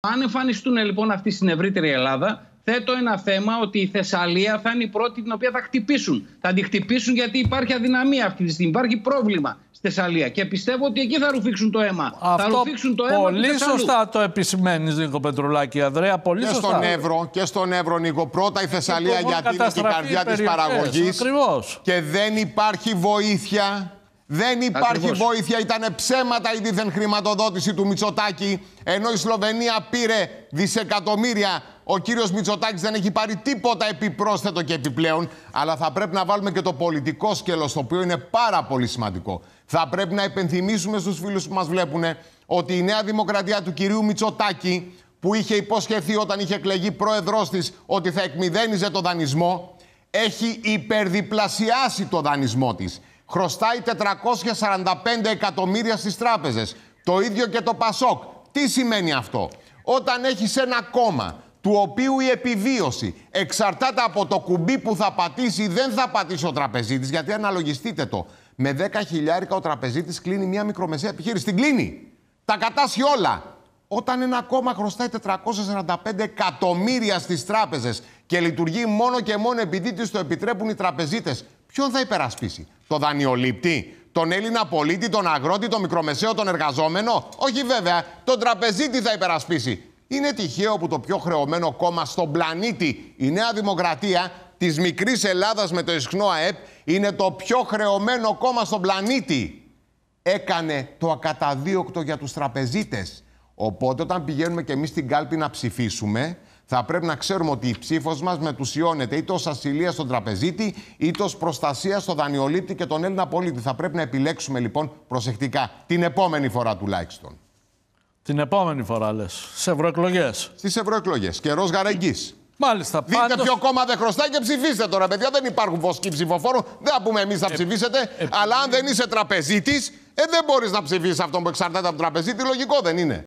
Αν εμφανιστούν λοιπόν αυτοί στην ευρύτερη Ελλάδα, θέτω ένα θέμα ότι η Θεσσαλία θα είναι η πρώτη την οποία θα χτυπήσουν. Θα την χτυπήσουν γιατί υπάρχει αδυναμία αυτή τη στιγμή. Υπάρχει πρόβλημα στη Θεσσαλία. Και πιστεύω ότι εκεί θα ρουφήξουν το αίμα. Αυτό θα ρουφήξουν το αίμα. Πολύ σωστά το επισημαίνεις, Νίκο Πετρουλάκη, Ανδρέα. Πολύ και σωστά. Στον Εύρο, και στον Εύρο, Νίκο. Πρώτα η Θεσσαλία γιατί είναι η καρδιά της παραγωγή. Και δεν υπάρχει βοήθεια δεν υπάρχει βοήθεια, ήταν ψέματα η δίθεν χρηματοδότηση του Μητσοτάκη. Ενώ η Σλοβενία πήρε δισεκατομμύρια. Ο κύριος Μητσοτάκης δεν έχει πάρει τίποτα επιπρόσθετο και επιπλέον. Αλλά θα πρέπει να βάλουμε και το πολιτικό σκέλος, το οποίο είναι πάρα πολύ σημαντικό. Θα πρέπει να υπενθυμίσουμε στους φίλους που μας βλέπουν ότι η Νέα Δημοκρατία του κυρίου Μητσοτάκη, που είχε υποσχεθεί όταν είχε εκλεγεί πρόεδρός της ότι θα εκμυδένιζε το δανεισμό, έχει υπερδιπλασιάσει το δανεισμό της χρωστάει 445 εκατομμύρια στις τράπεζες. Το ίδιο και το Πασόκ. Τι σημαίνει αυτό. Όταν έχεις ένα κόμμα του οποίου η επιβίωση εξαρτάται από το κουμπί που θα πατήσει ή δεν θα πατήσει ο τραπεζίτης, γιατί αναλογιστείτε το, με 10 χιλιάρικα ο τραπεζίτης κλείνει μια μικρομεσαία επιχείρηση. Την κλείνει. Τα κατάσχει όλα. Όταν ένα κόμμα χρωστάει 445 εκατομμύρια στις τράπεζες και λειτουργεί μόνο και μόνο επειδή της το επιτρέπουν οι τραπεζίτες, ποιον θα υπερασπίσει, το δανειολήπτη, τον Έλληνα πολίτη, τον αγρότη, τον μικρομεσαίο, τον εργαζόμενο. Όχι βέβαια, τον τραπεζίτη θα υπερασπίσει. Είναι τυχαίο που το πιο χρεωμένο κόμμα στον πλανήτη, η Νέα Δημοκρατία της μικρής Ελλάδας με το ισχνό ΑΕΠ, είναι το πιο χρεωμένο κόμμα στον πλανήτη. Έκανε το ακαταδίωκτο για τους τραπεζίτες. Οπότε όταν πηγαίνουμε και εμείς στην κάλπη να ψηφίσουμε, θα πρέπει να ξέρουμε ότι η ψήφος μας μετουσιώνεται είτε ως ασυλία στον τραπεζίτη, είτε ως προστασία στον δανειολήπτη και τον Έλληνα πολίτη. Θα πρέπει να επιλέξουμε λοιπόν προσεκτικά την επόμενη φορά τουλάχιστον. Την επόμενη φορά λες. Στι ευρωεκλογές. Στις ευρωεκλογές. Καιρός γαραγγή. Μάλιστα, Δείτε πάντως... ποιο κόμμα δεν χρωστάει και ψηφίστε τώρα, παιδιά. Δεν υπάρχουν βοσκοί ψηφοφόρου. Δεν θα πούμε εμείς να ε... ψηφίσετε. Ε, ε, Αλλά αν δεν είσαι τραπεζίτης, ε, δεν μπορείς να ψηφίσεις αυτόν που εξαρτάται από τραπεζίτη. Λογικό δεν είναι.